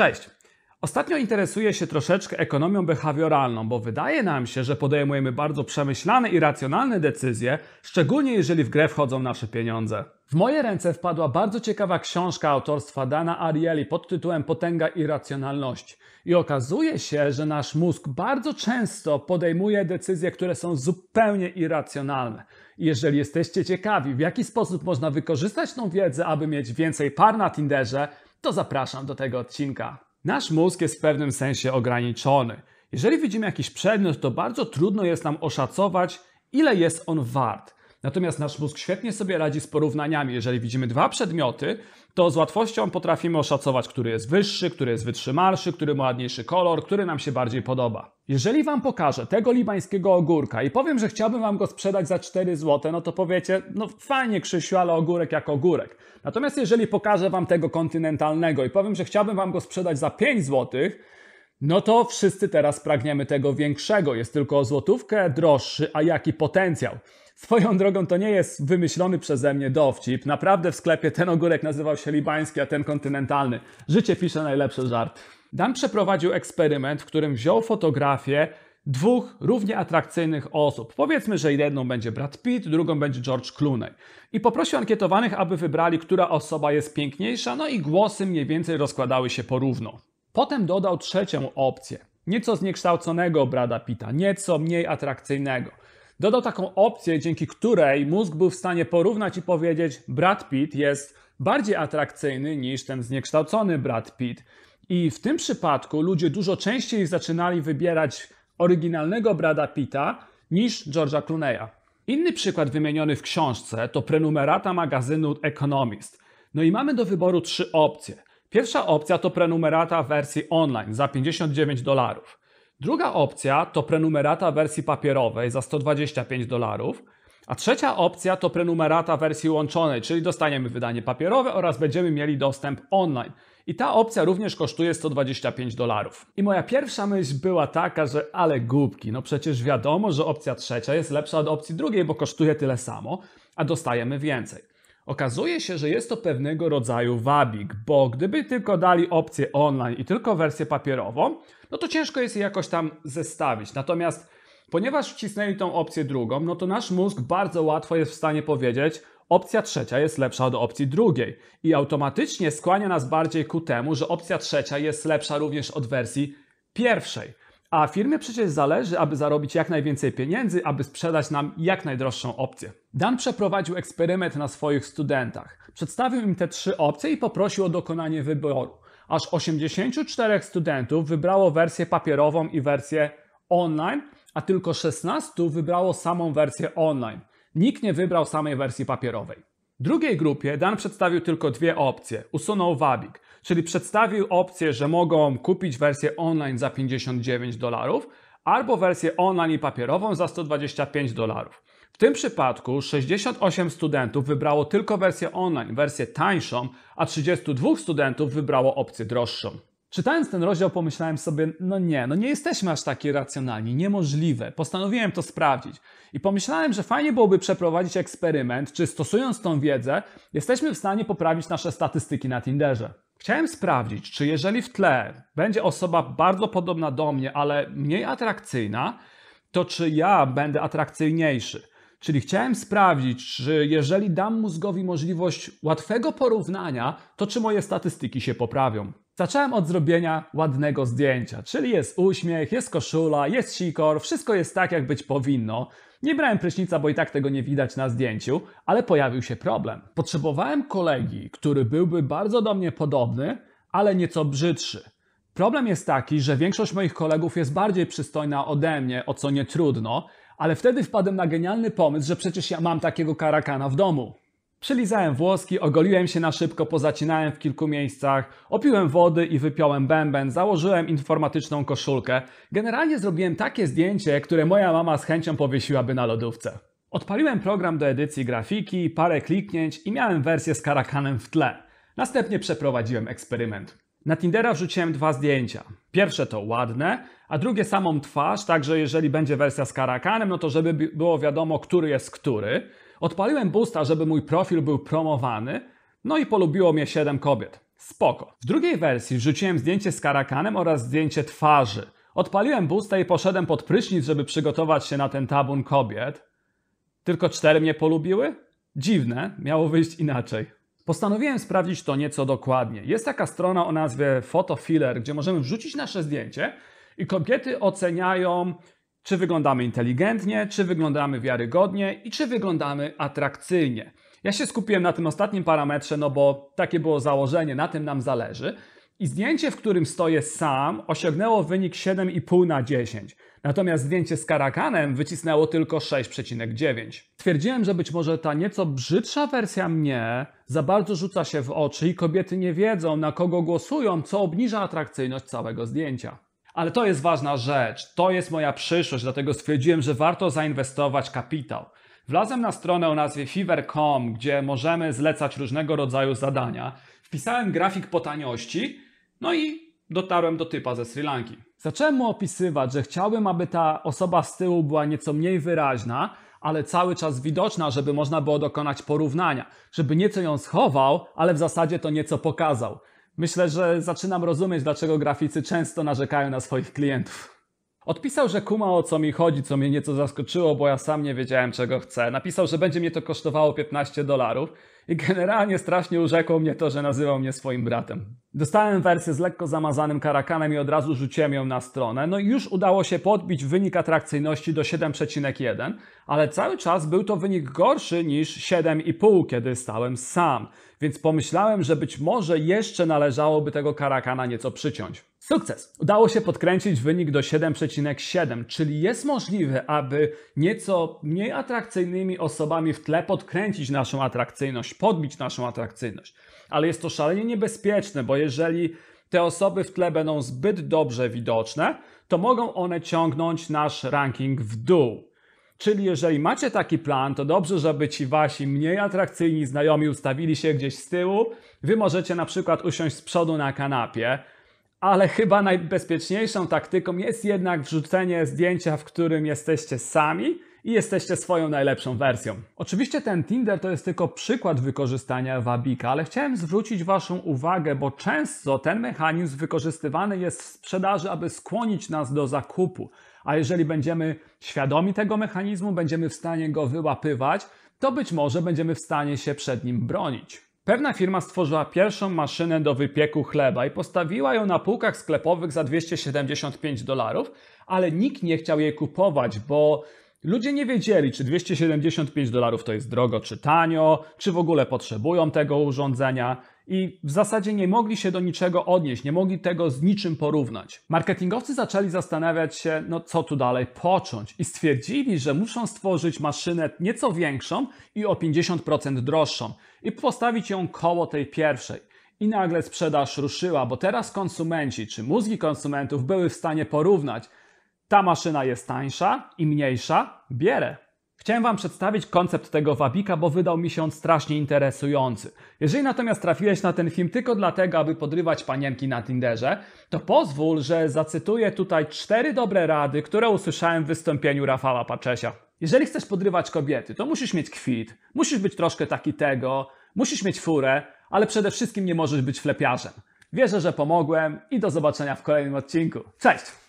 Cześć. Ostatnio interesuję się troszeczkę ekonomią behawioralną, bo wydaje nam się, że podejmujemy bardzo przemyślane i racjonalne decyzje, szczególnie jeżeli w grę wchodzą nasze pieniądze. W moje ręce wpadła bardzo ciekawa książka autorstwa Dana Ariely pod tytułem Potęga irracjonalności. I okazuje się, że nasz mózg bardzo często podejmuje decyzje, które są zupełnie irracjonalne. Jeżeli jesteście ciekawi, w jaki sposób można wykorzystać tą wiedzę, aby mieć więcej par na Tinderze, to zapraszam do tego odcinka. Nasz mózg jest w pewnym sensie ograniczony. Jeżeli widzimy jakiś przedmiot, to bardzo trudno jest nam oszacować, ile jest on wart. Natomiast nasz mózg świetnie sobie radzi z porównaniami. Jeżeli widzimy dwa przedmioty, to z łatwością potrafimy oszacować, który jest wyższy, który jest wytrzymalszy, który ma ładniejszy kolor, który nam się bardziej podoba. Jeżeli Wam pokażę tego libańskiego ogórka i powiem, że chciałbym Wam go sprzedać za 4 zł, no to powiecie, no fajnie Krzysiu, ale ogórek jak ogórek. Natomiast jeżeli pokażę Wam tego kontynentalnego i powiem, że chciałbym Wam go sprzedać za 5 złotych, no to wszyscy teraz pragniemy tego większego. Jest tylko o złotówkę droższy, a jaki potencjał? Swoją drogą to nie jest wymyślony przeze mnie dowcip. Naprawdę w sklepie ten ogórek nazywał się libański, a ten kontynentalny. Życie pisze najlepszy żart. Dan przeprowadził eksperyment, w którym wziął fotografię dwóch równie atrakcyjnych osób. Powiedzmy, że jedną będzie Brad Pitt, drugą będzie George Clooney. I poprosił ankietowanych, aby wybrali, która osoba jest piękniejsza, no i głosy mniej więcej rozkładały się porówno. Potem dodał trzecią opcję, nieco zniekształconego Brada Pita, nieco mniej atrakcyjnego. Dodał taką opcję, dzięki której mózg był w stanie porównać i powiedzieć: Brad Pitt jest bardziej atrakcyjny niż ten zniekształcony Brad Pitt. I w tym przypadku ludzie dużo częściej zaczynali wybierać oryginalnego Brada Pitta niż George'a Clooney'a. Inny przykład wymieniony w książce to prenumerata magazynu Economist. No i mamy do wyboru trzy opcje. Pierwsza opcja to prenumerata wersji online za 59 dolarów. Druga opcja to prenumerata wersji papierowej za 125 dolarów. A trzecia opcja to prenumerata wersji łączonej, czyli dostaniemy wydanie papierowe oraz będziemy mieli dostęp online. I ta opcja również kosztuje 125 dolarów. I moja pierwsza myśl była taka, że ale głupki, no przecież wiadomo, że opcja trzecia jest lepsza od opcji drugiej, bo kosztuje tyle samo, a dostajemy więcej. Okazuje się, że jest to pewnego rodzaju wabik, bo gdyby tylko dali opcję online i tylko wersję papierową, no to ciężko jest je jakoś tam zestawić. Natomiast ponieważ wcisnęli tą opcję drugą, no to nasz mózg bardzo łatwo jest w stanie powiedzieć, opcja trzecia jest lepsza od opcji drugiej i automatycznie skłania nas bardziej ku temu, że opcja trzecia jest lepsza również od wersji pierwszej. A firmie przecież zależy, aby zarobić jak najwięcej pieniędzy, aby sprzedać nam jak najdroższą opcję. Dan przeprowadził eksperyment na swoich studentach. Przedstawił im te trzy opcje i poprosił o dokonanie wyboru. Aż 84 studentów wybrało wersję papierową i wersję online, a tylko 16 wybrało samą wersję online. Nikt nie wybrał samej wersji papierowej. Drugiej grupie Dan przedstawił tylko dwie opcje. Usunął wabik. Czyli przedstawił opcję, że mogą kupić wersję online za 59 dolarów albo wersję online i papierową za 125 dolarów. W tym przypadku 68 studentów wybrało tylko wersję online, wersję tańszą, a 32 studentów wybrało opcję droższą. Czytając ten rozdział pomyślałem sobie, no nie, no nie jesteśmy aż taki racjonalni, niemożliwe. Postanowiłem to sprawdzić. I pomyślałem, że fajnie byłoby przeprowadzić eksperyment, czy stosując tą wiedzę, jesteśmy w stanie poprawić nasze statystyki na Tinderze. Chciałem sprawdzić, czy jeżeli w tle będzie osoba bardzo podobna do mnie, ale mniej atrakcyjna, to czy ja będę atrakcyjniejszy. Czyli chciałem sprawdzić, czy jeżeli dam mózgowi możliwość łatwego porównania, to czy moje statystyki się poprawią. Zacząłem od zrobienia ładnego zdjęcia, czyli jest uśmiech, jest koszula, jest sikor, wszystko jest tak, jak być powinno. Nie brałem prysznica, bo i tak tego nie widać na zdjęciu, ale pojawił się problem. Potrzebowałem kolegi, który byłby bardzo do mnie podobny, ale nieco brzydszy. Problem jest taki, że większość moich kolegów jest bardziej przystojna ode mnie, o co nie trudno, ale wtedy wpadłem na genialny pomysł, że przecież ja mam takiego karakana w domu. Przylizałem włoski, ogoliłem się na szybko, pozacinałem w kilku miejscach, opiłem wody i wypiąłem bęben, założyłem informatyczną koszulkę. Generalnie zrobiłem takie zdjęcie, które moja mama z chęcią powiesiłaby na lodówce. Odpaliłem program do edycji grafiki, parę kliknięć i miałem wersję z karakanem w tle. Następnie przeprowadziłem eksperyment. Na Tindera wrzuciłem dwa zdjęcia. Pierwsze to ładne, a drugie samą twarz, także jeżeli będzie wersja z karakanem, no to żeby było wiadomo, który jest który. Odpaliłem boosta, żeby mój profil był promowany, no i polubiło mnie 7 kobiet. Spoko. W drugiej wersji wrzuciłem zdjęcie z karakanem oraz zdjęcie twarzy. Odpaliłem boosta i poszedłem pod prysznic, żeby przygotować się na ten tabun kobiet. Tylko cztery mnie polubiły? Dziwne, miało wyjść inaczej. Postanowiłem sprawdzić to nieco dokładnie. Jest taka strona o nazwie Photofiller, gdzie możemy wrzucić nasze zdjęcie i kobiety oceniają czy wyglądamy inteligentnie, czy wyglądamy wiarygodnie i czy wyglądamy atrakcyjnie. Ja się skupiłem na tym ostatnim parametrze, no bo takie było założenie, na tym nam zależy. I zdjęcie, w którym stoję sam, osiągnęło wynik 7,5 na 10. Natomiast zdjęcie z karakanem wycisnęło tylko 6,9. Twierdziłem, że być może ta nieco brzydsza wersja mnie za bardzo rzuca się w oczy i kobiety nie wiedzą, na kogo głosują, co obniża atrakcyjność całego zdjęcia. Ale to jest ważna rzecz, to jest moja przyszłość, dlatego stwierdziłem, że warto zainwestować kapitał. Wlazłem na stronę o nazwie fever.com, gdzie możemy zlecać różnego rodzaju zadania. Wpisałem grafik po taniości, no i dotarłem do typa ze Sri Lanki. Zacząłem mu opisywać, że chciałbym, aby ta osoba z tyłu była nieco mniej wyraźna, ale cały czas widoczna, żeby można było dokonać porównania, żeby nieco ją schował, ale w zasadzie to nieco pokazał. Myślę, że zaczynam rozumieć, dlaczego graficy często narzekają na swoich klientów. Odpisał, że kuma o co mi chodzi, co mnie nieco zaskoczyło, bo ja sam nie wiedziałem czego chcę. Napisał, że będzie mnie to kosztowało 15 dolarów. I generalnie strasznie urzekło mnie to, że nazywał mnie swoim bratem. Dostałem wersję z lekko zamazanym karakanem i od razu rzuciłem ją na stronę. No i już udało się podbić wynik atrakcyjności do 7,1, ale cały czas był to wynik gorszy niż 7,5, kiedy stałem sam. Więc pomyślałem, że być może jeszcze należałoby tego karakana nieco przyciąć. Sukces! Udało się podkręcić wynik do 7,7, czyli jest możliwe, aby nieco mniej atrakcyjnymi osobami w tle podkręcić naszą atrakcyjność podbić naszą atrakcyjność. Ale jest to szalenie niebezpieczne, bo jeżeli te osoby w tle będą zbyt dobrze widoczne, to mogą one ciągnąć nasz ranking w dół. Czyli jeżeli macie taki plan, to dobrze, żeby ci wasi mniej atrakcyjni znajomi ustawili się gdzieś z tyłu. Wy możecie na przykład usiąść z przodu na kanapie, ale chyba najbezpieczniejszą taktyką jest jednak wrzucenie zdjęcia, w którym jesteście sami i jesteście swoją najlepszą wersją. Oczywiście ten Tinder to jest tylko przykład wykorzystania wabika, ale chciałem zwrócić Waszą uwagę, bo często ten mechanizm wykorzystywany jest w sprzedaży, aby skłonić nas do zakupu. A jeżeli będziemy świadomi tego mechanizmu, będziemy w stanie go wyłapywać, to być może będziemy w stanie się przed nim bronić. Pewna firma stworzyła pierwszą maszynę do wypieku chleba i postawiła ją na półkach sklepowych za 275 dolarów, ale nikt nie chciał jej kupować, bo Ludzie nie wiedzieli, czy 275 dolarów to jest drogo, czy tanio, czy w ogóle potrzebują tego urządzenia i w zasadzie nie mogli się do niczego odnieść, nie mogli tego z niczym porównać. Marketingowcy zaczęli zastanawiać się, no co tu dalej począć i stwierdzili, że muszą stworzyć maszynę nieco większą i o 50% droższą i postawić ją koło tej pierwszej. I nagle sprzedaż ruszyła, bo teraz konsumenci czy mózgi konsumentów były w stanie porównać, ta maszyna jest tańsza i mniejsza, bierę. Chciałem Wam przedstawić koncept tego wabika, bo wydał mi się on strasznie interesujący. Jeżeli natomiast trafiłeś na ten film tylko dlatego, aby podrywać panienki na Tinderze, to pozwól, że zacytuję tutaj cztery dobre rady, które usłyszałem w wystąpieniu Rafała Paczesia. Jeżeli chcesz podrywać kobiety, to musisz mieć kwit, musisz być troszkę taki tego, musisz mieć furę, ale przede wszystkim nie możesz być flepiarzem. Wierzę, że pomogłem i do zobaczenia w kolejnym odcinku. Cześć!